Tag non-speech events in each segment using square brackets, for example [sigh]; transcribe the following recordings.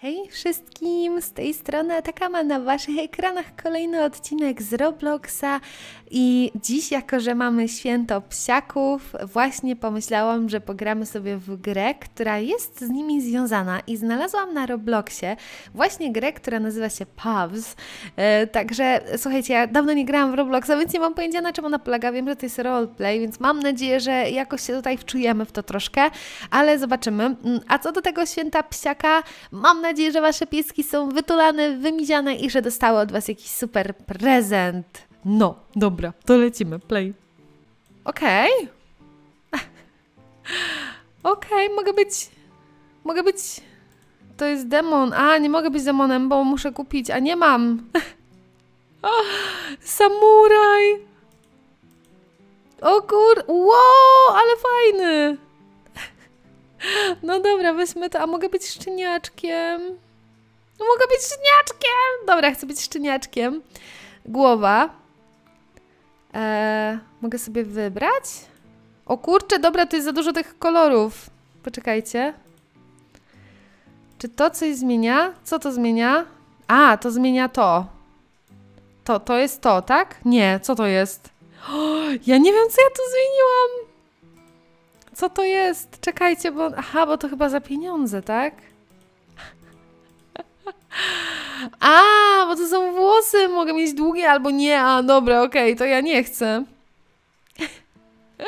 Hej wszystkim, z tej strony Atakama na Waszych ekranach kolejny odcinek z Robloxa i dziś jako, że mamy święto psiaków, właśnie pomyślałam, że pogramy sobie w grę, która jest z nimi związana i znalazłam na Robloxie właśnie grę, która nazywa się Pubs, e, także słuchajcie, ja dawno nie grałam w Robloxa, więc nie mam pojęcia na czym ona polega, wiem, że to jest roleplay, więc mam nadzieję, że jakoś się tutaj wczujemy w to troszkę, ale zobaczymy. Mm, a co do tego święta psiaka, mam nadzieję, nadzieję, że Wasze pieski są wytulane, wymiziane i że dostały od Was jakiś super prezent. No, dobra, to lecimy, play. Okej. [laughs] Okej, okay, mogę być... Mogę być... To jest demon. A, nie mogę być demonem, bo muszę kupić, a nie mam. [laughs] samuraj! O kur... Wow, ale fajny! No dobra, weźmy to. A mogę być szczeniaczkiem? No mogę być szczeniaczkiem! Dobra, chcę być szczeniaczkiem. Głowa. Eee, mogę sobie wybrać? O kurczę, dobra, to jest za dużo tych kolorów. Poczekajcie. Czy to coś zmienia? Co to zmienia? A, to zmienia to. To, to jest to, tak? Nie, co to jest? O, [gasps] ja nie wiem, co ja tu zmieniłam. Co to jest? Czekajcie, bo... Aha, bo to chyba za pieniądze, tak? [laughs] A, bo to są włosy, mogę mieć długie albo nie. A, dobra, okej, okay, to ja nie chcę. [laughs]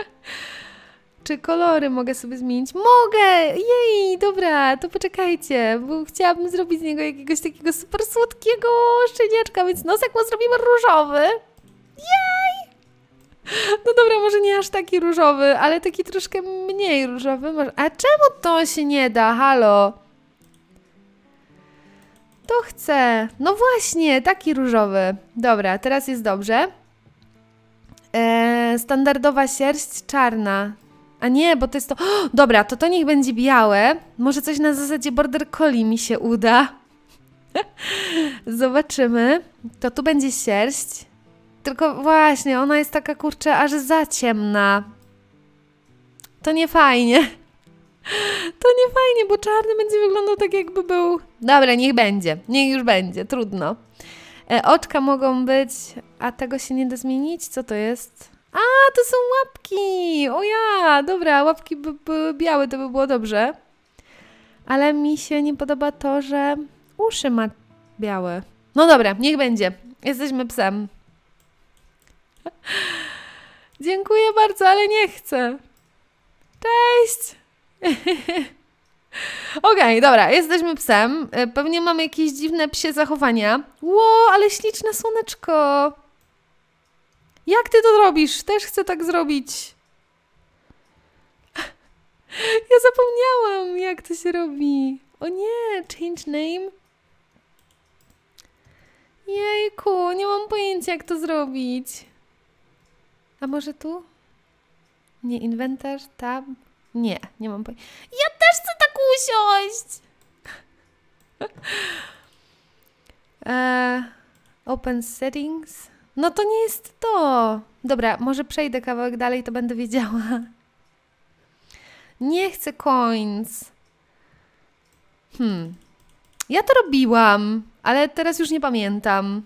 Czy kolory mogę sobie zmienić? Mogę! Jej, dobra, to poczekajcie, bo chciałabym zrobić z niego jakiegoś takiego super słodkiego szczeniaczka, więc nosek mu zrobimy różowy. Jej! No dobra, może nie aż taki różowy, ale taki troszkę mniej różowy. A czemu to się nie da? Halo? To chcę. No właśnie, taki różowy. Dobra, teraz jest dobrze. Eee, standardowa sierść czarna. A nie, bo to jest to... O, dobra, to to niech będzie białe. Może coś na zasadzie border collie mi się uda. [laughs] Zobaczymy. To tu będzie sierść. Tylko właśnie, ona jest taka kurczę aż za ciemna. To nie fajnie. To nie fajnie, bo czarny będzie wyglądał tak jakby był... Dobra, niech będzie. Niech już będzie, trudno. E, oczka mogą być... A tego się nie da zmienić? Co to jest? A, to są łapki! O ja! Dobra, łapki by były białe, to by było dobrze. Ale mi się nie podoba to, że uszy ma białe. No dobra, niech będzie. Jesteśmy psem. [laughs] Dziękuję bardzo, ale nie chcę. Cześć! [laughs] Okej, okay, dobra, jesteśmy psem. E, pewnie mamy jakieś dziwne psie zachowania. Ło, ale śliczne słoneczko! Jak ty to robisz? Też chcę tak zrobić. [laughs] Ja zapomniałam, jak to się robi. O nie, change name. Jejku, nie mam pojęcia, jak to zrobić. A może tu? Nie, inwentarz, tam? Nie, nie mam pojęcia. Ja też chcę tak usiąść! [laughs] E, open settings. No to nie jest to. Dobra, może przejdę kawałek dalej, to będę wiedziała. Nie chcę coins. Hmm. Ja to robiłam, ale teraz już nie pamiętam.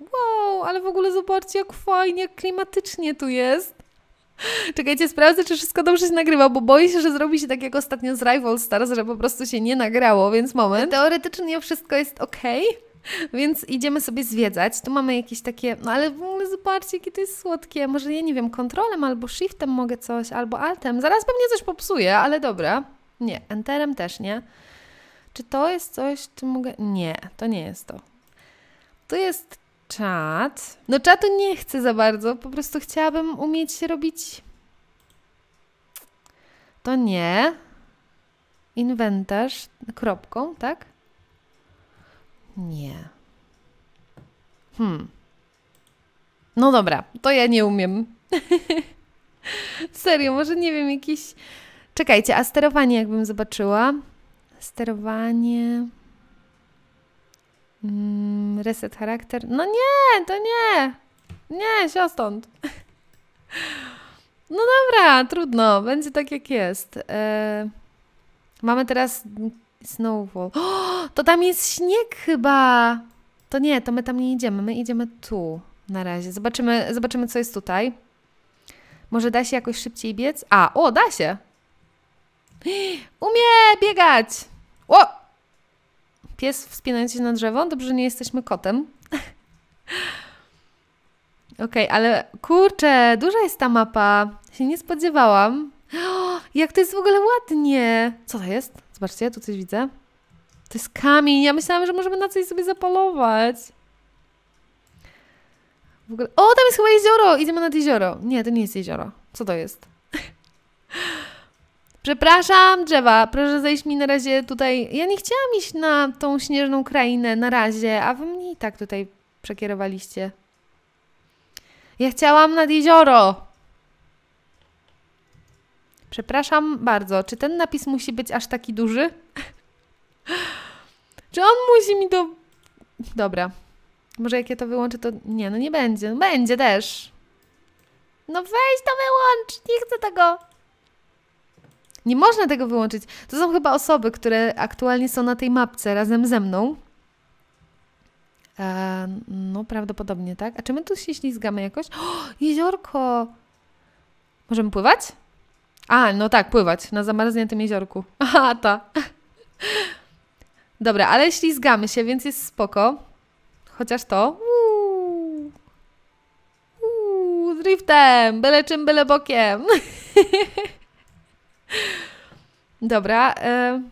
Wow, ale w ogóle zobaczcie, jak fajnie, jak klimatycznie tu jest. Czekajcie, sprawdzę, czy wszystko dobrze się nagrywa, bo boję się, że zrobi się tak jak ostatnio z Rival Stars, że po prostu się nie nagrało, więc moment. No teoretycznie wszystko jest ok. Więc idziemy sobie zwiedzać. Tu mamy jakieś takie, no ale w ogóle zobaczcie, jakie to jest słodkie. Może ja nie wiem, kontrolem albo shiftem mogę coś, albo altem. Zaraz pewnie coś popsuję, ale dobra. Nie, enterem też nie. Czy to jest coś, czy mogę... Nie, to nie jest to. To jest czat. No czatu nie chcę za bardzo, po prostu chciałabym umieć robić... To nie. Inwentarz kropką, tak? Nie. Hmm. No dobra, to ja nie umiem. [laughs] Serio, może nie wiem, jakiś... Czekajcie, a sterowanie jakbym zobaczyła? Sterowanie... Mm, reset charakter. No nie, to nie. Nie, siostąd. [laughs] No dobra, trudno. Będzie tak jak jest. E, mamy teraz snowfall. [gasps] O, to tam jest śnieg chyba. To nie, to my tam nie idziemy. My idziemy tu na razie. Zobaczymy, zobaczymy co jest tutaj. Może da się jakoś szybciej biec? A, o, da się. [gasps] Umie biegać. O, Pies wspinający się na drzewo? Dobrze, że nie jesteśmy kotem. [laughs] OK, ale kurczę, duża jest ta mapa. Się nie spodziewałam. O, [gasps] jak to jest w ogóle ładnie. Co to jest? Zobaczcie, tu coś widzę. To jest kamień. Ja myślałam, że możemy na coś sobie zapalować. W ogóle... O, tam jest chyba jezioro. Idziemy nad jezioro. Nie, to nie jest jezioro. Co to jest? [laughs] Przepraszam, drzewa, proszę zejść mi na razie tutaj. Ja nie chciałam iść na tą śnieżną krainę na razie, a wy mnie i tak tutaj przekierowaliście. Ja chciałam nad jezioro. Przepraszam bardzo, czy ten napis musi być aż taki duży? [laughs] czy on musi mi to... Dobra. Może jak ja to wyłączę, to... Nie, no nie będzie. No będzie też. No weź to wyłącz, nie chcę tego. Nie można tego wyłączyć. To są chyba osoby, które aktualnie są na tej mapce razem ze mną. E, no, prawdopodobnie, tak? A czy my tu się ślizgamy jakoś? O, jeziorko! Możemy pływać? A, no tak, pływać na zamarzniętym jeziorku. [laughs] Aha, ta. [laughs] Dobra, ale ślizgamy się, więc jest spoko. Chociaż to. Uuu, uuu, driftem, byle czym, byle bokiem. [laughs] Dobra. E,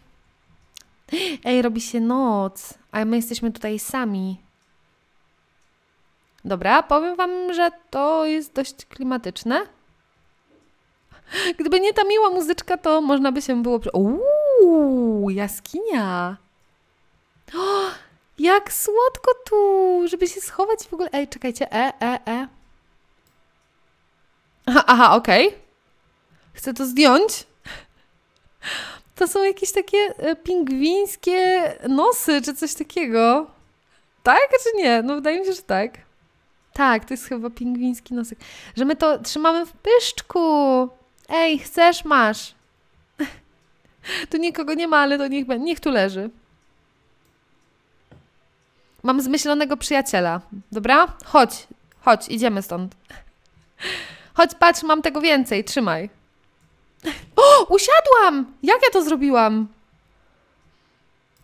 ej, robi się noc, a my jesteśmy tutaj sami. Dobra, powiem Wam, że to jest dość klimatyczne. Gdyby nie ta miła muzyczka, to można by się było... Uuu, jaskinia! O, jak słodko tu, żeby się schować w ogóle... Ej, czekajcie, e, e, e. Aha, aha okej. Okay. Chcę to zdjąć. To są jakieś takie e, pingwińskie nosy, czy coś takiego. Tak, czy nie? No wydaje mi się, że tak. Tak, to jest chyba pingwiński nosek. Że my to trzymamy w pyszczku. Ej, chcesz, masz. [laughs] Tu nikogo nie ma, ale to niech, niech tu leży. Mam zmyślonego przyjaciela. Dobra? Chodź, chodź, idziemy stąd. Chodź, patrz, mam tego więcej, trzymaj. O, usiadłam! Jak ja to zrobiłam?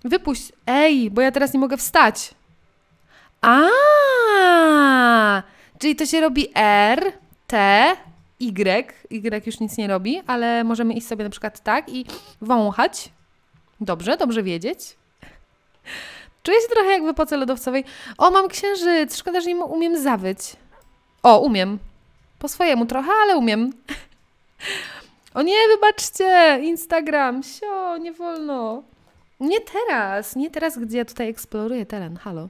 Wypuść. Ej, bo ja teraz nie mogę wstać. A, czyli to się robi R, T, Y. Y już nic nie robi, ale możemy iść sobie na przykład tak i wąchać. Dobrze, dobrze wiedzieć. Czuję się trochę jak w epoce lodowcowej. O, mam księżyc. Szkoda, że nie umiem zawyć. O, umiem. Po swojemu trochę, ale umiem. O nie, wybaczcie, Instagram, sio, nie wolno. Nie teraz, nie teraz, gdzie ja tutaj eksploruję teren, halo.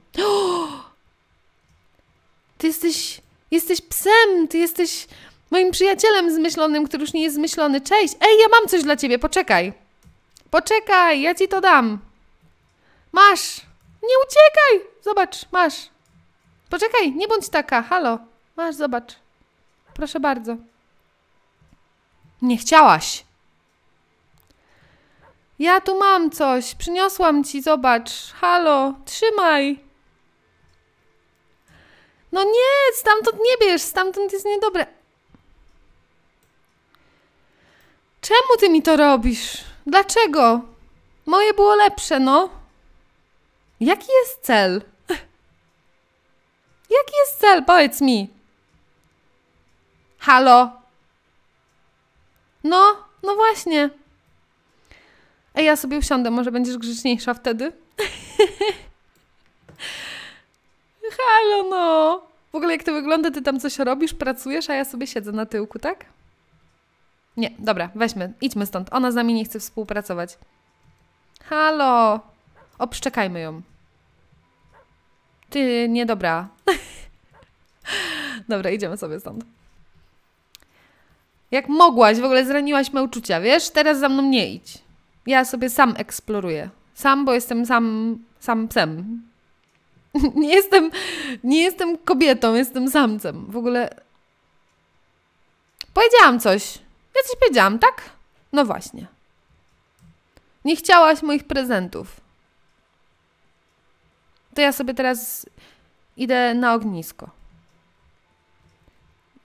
[gasps] Ty jesteś, jesteś psem, ty jesteś moim przyjacielem zmyślonym, który już nie jest zmyślony. Cześć, ej, ja mam coś dla ciebie, poczekaj. Poczekaj, ja ci to dam. Masz, nie uciekaj, zobacz, masz. Poczekaj, nie bądź taka, halo. Masz, zobacz. Proszę bardzo. Nie chciałaś. Ja tu mam coś. Przyniosłam ci, zobacz. Halo, trzymaj. No nie, stamtąd nie bierz, stamtąd jest niedobre. Czemu ty mi to robisz? Dlaczego? Moje było lepsze, no. Jaki jest cel? [laughs] Jaki jest cel? Powiedz mi. Halo? No, no właśnie. Ej, ja sobie usiądę, może będziesz grzeczniejsza wtedy? [laughs] Halo no! W ogóle jak to wygląda, ty tam coś robisz, pracujesz, a ja sobie siedzę na tyłku, tak? Nie, dobra, weźmy, idźmy stąd. Ona z nami nie chce współpracować. Halo! Obszczekajmy ją. Ty, niedobra. [laughs] dobra, idziemy sobie stąd. Jak mogłaś, w ogóle zraniłaś me uczucia, wiesz? Teraz za mną nie idź. Ja sobie sam eksploruję. Sam, bo jestem sam, sam psem. [laughs] nie jestem, nie jestem kobietą, jestem samcem. W ogóle... Powiedziałam coś. Ja coś powiedziałam, tak? No właśnie. Nie chciałaś moich prezentów. To ja sobie teraz idę na ognisko.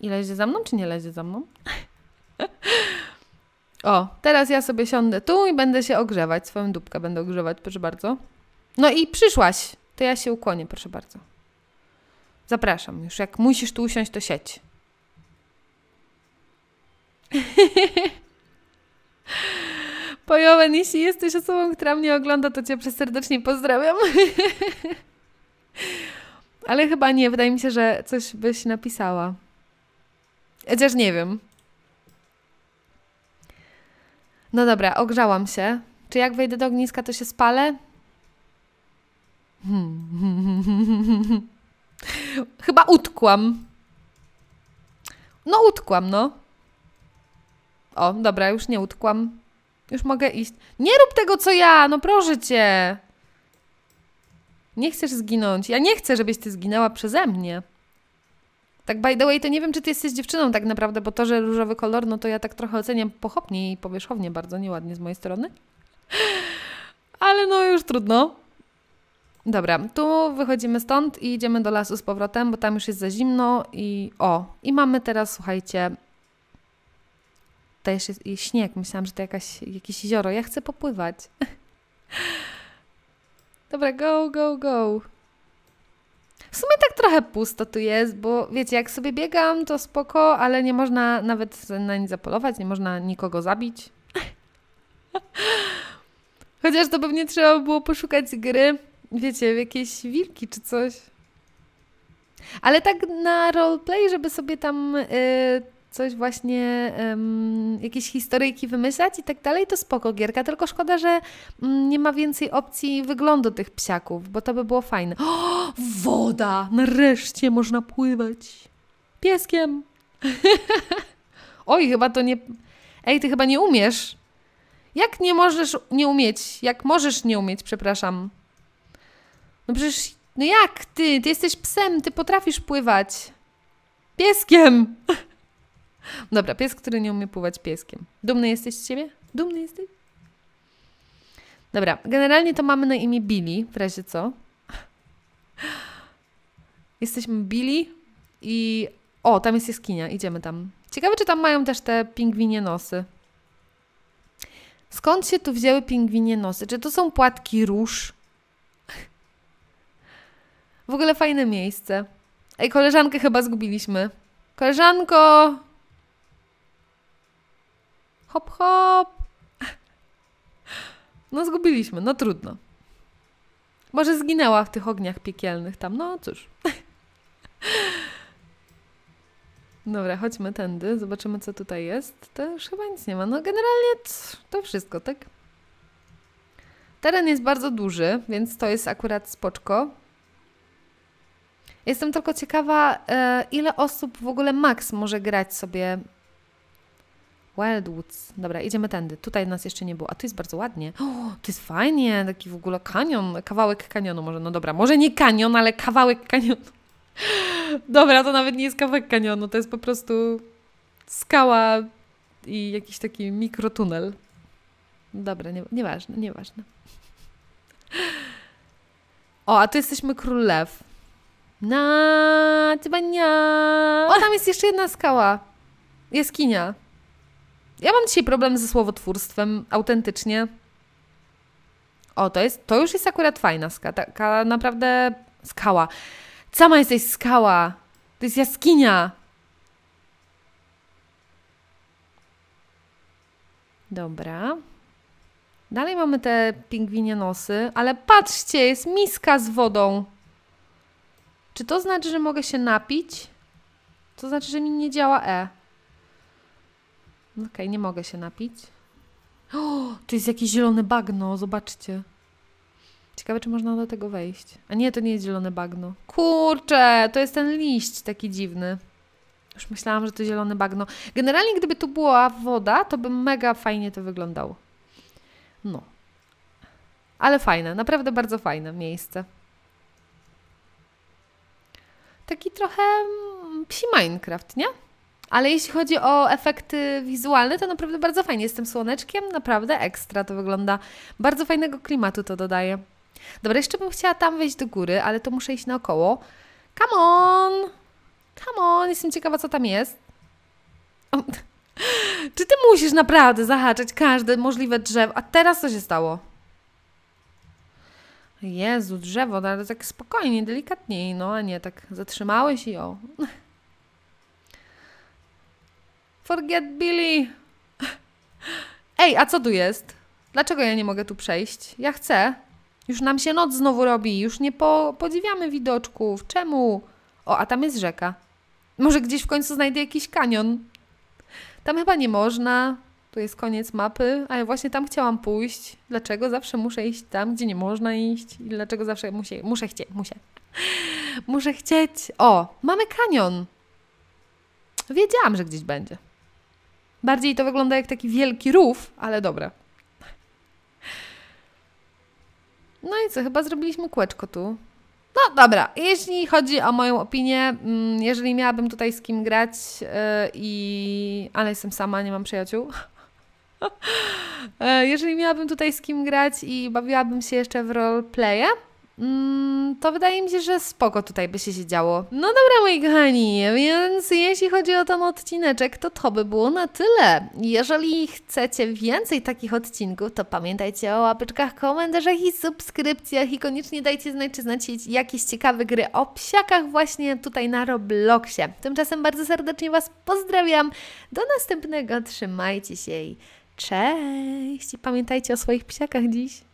I lezie za mną, czy nie lezie za mną? [laughs] O, teraz ja sobie siądę tu i będę się ogrzewać. Swoją dupkę będę ogrzewać, proszę bardzo. No i przyszłaś. To ja się ukłonię, proszę bardzo. Zapraszam. Już jak musisz tu usiąść, to sieć. [laughs] Pojowen, jeśli jesteś osobą, która mnie ogląda, to Cię serdecznie pozdrawiam. [laughs] Ale chyba nie. Wydaje mi się, że coś byś napisała. Chociaż nie wiem. No dobra, ogrzałam się. Czy jak wejdę do ogniska, to się spalę? Hmm. [laughs] Chyba utkłam. No, utkłam, no. O, dobra, już nie utkłam. Już mogę iść. Nie rób tego, co ja, no proszę cię. Nie chcesz zginąć. Ja nie chcę, żebyś ty zginęła przeze mnie. Tak by the way, to nie wiem, czy ty jesteś dziewczyną tak naprawdę, bo to, że różowy kolor, no to ja tak trochę oceniam pochopnie i powierzchownie, bardzo nieładnie z mojej strony. [laughs] Ale no już trudno. Dobra, tu wychodzimy stąd i idziemy do lasu z powrotem, bo tam już jest za zimno i o, i mamy teraz, słuchajcie, też jest śnieg. Myślałam, że to jakaś, jakieś jezioro. Ja chcę popływać. [laughs] Dobra, go, go, go. W sumie tak trochę pusto tu jest, bo wiecie, jak sobie biegam, to spoko, ale nie można nawet na nic zapolować, nie można nikogo zabić. [laughs] Chociaż to pewnie trzeba było poszukać gry, wiecie, jakieś wilki czy coś. Ale tak na roleplay, żeby sobie tam... Yy, coś właśnie, um, jakieś historyjki wymyślać i tak dalej, to spoko gierka, tylko szkoda, że mm, nie ma więcej opcji wyglądu tych psiaków, bo to by było fajne. [gasps] O, woda! Nareszcie można pływać pieskiem! [laughs] Oj, chyba to nie... Ej, ty chyba nie umiesz. Jak nie możesz nie umieć? Jak możesz nie umieć, przepraszam. No przecież, no jak ty? Ty jesteś psem, ty potrafisz pływać. Pieskiem! [laughs] Dobra, pies, który nie umie pływać pieskiem. Dumny jesteś z siebie? Dumny jesteś? Dobra, generalnie to mamy na imię Billy, w razie co. Jesteśmy Billy i... O, tam jest jaskinia, idziemy tam. Ciekawe, czy tam mają też te pingwinie nosy. Skąd się tu wzięły pingwinie nosy? Czy to są płatki róż? W ogóle fajne miejsce. Ej, koleżankę chyba zgubiliśmy. Koleżanko! Hop, hop! No zgubiliśmy, no trudno. Może zginęła w tych ogniach piekielnych tam, no cóż. Dobra, chodźmy tędy, zobaczymy co tutaj jest. Też chyba nic nie ma. No generalnie to wszystko, tak? Teren jest bardzo duży, więc to jest akurat spoczko. Jestem tylko ciekawa, e, ile osób w ogóle max może grać sobie Wildwoods. Dobra, idziemy tędy. Tutaj nas jeszcze nie było. A tu jest bardzo ładnie. O, tu jest fajnie. Taki w ogóle kanion. Kawałek kanionu może. No dobra, może nie kanion, ale kawałek kanionu. [laughs] Dobra, to nawet nie jest kawałek kanionu. To jest po prostu skała i jakiś taki mikrotunel. Dobra, nie, nieważne, nieważne. O, a tu jesteśmy król lew. Na, tybania. O, tam jest jeszcze jedna skała. Jaskinia. Ja mam dzisiaj problem ze słowotwórstwem, autentycznie. O, to, jest, to już jest akurat fajna skała. Taka naprawdę skała. Sama jesteś skała. To jest jaskinia. Dobra. Dalej mamy te pingwinie nosy, ale patrzcie, jest miska z wodą. Czy to znaczy, że mogę się napić? To znaczy, że mi nie działa E. Okej, okay, nie mogę się napić. [gasps] O, to jest jakieś zielone bagno, zobaczcie. Ciekawe, czy można do tego wejść. A nie, to nie jest zielone bagno. Kurczę, to jest ten liść taki dziwny. Już myślałam, że to zielone bagno. Generalnie, gdyby tu była woda, to by mega fajnie to wyglądało. No. Ale fajne, naprawdę bardzo fajne miejsce. Taki trochę mm, psi Minecraft, nie? Ale jeśli chodzi o efekty wizualne, to naprawdę bardzo fajnie. Jestem słoneczkiem naprawdę ekstra to wygląda. Bardzo fajnego klimatu to dodaje. Dobra, jeszcze bym chciała tam wejść do góry, ale to muszę iść naokoło. Come on! Come on! Jestem ciekawa, co tam jest. [laughs] czy ty musisz naprawdę zahaczać każde możliwe drzewo? A teraz co się stało? Jezu, drzewo, no ale tak spokojnie, delikatniej, no a nie, tak zatrzymałeś i o. [laughs] Forget Billy. Ej, a co tu jest? Dlaczego ja nie mogę tu przejść? Ja chcę. Już nam się noc znowu robi, już nie po, podziwiamy widoczków. Czemu? O, a tam jest rzeka. Może gdzieś w końcu znajdę jakiś kanion. Tam chyba nie można. Tu jest koniec mapy, A ja właśnie tam chciałam pójść. Dlaczego zawsze muszę iść tam, gdzie nie można iść? I dlaczego zawsze muszę, muszę chcieć, muszę. Muszę chcieć. O, mamy kanion. Wiedziałam, że gdzieś będzie. Bardziej to wygląda jak taki wielki rów, ale dobra. No i co, chyba zrobiliśmy kółeczko tu. No dobra, jeśli chodzi o moją opinię, mm, jeżeli miałabym tutaj z kim grać yy, i... Ale jestem sama, nie mam przyjaciół. [laughs] Y, jeżeli miałabym tutaj z kim grać i bawiłabym się jeszcze w roleplaye, Mm, to wydaje mi się, że spoko tutaj by się siedziało. No dobra, moi kochani, więc jeśli chodzi o ten odcineczek, to to by było na tyle. Jeżeli chcecie więcej takich odcinków, to pamiętajcie o łapeczkach, komentarzach i subskrypcjach i koniecznie dajcie znać, czy znacie jakieś ciekawe gry o psiakach właśnie tutaj na Robloxie. Tymczasem bardzo serdecznie Was pozdrawiam. Do następnego, trzymajcie się i cześć! I pamiętajcie o swoich psiakach dziś.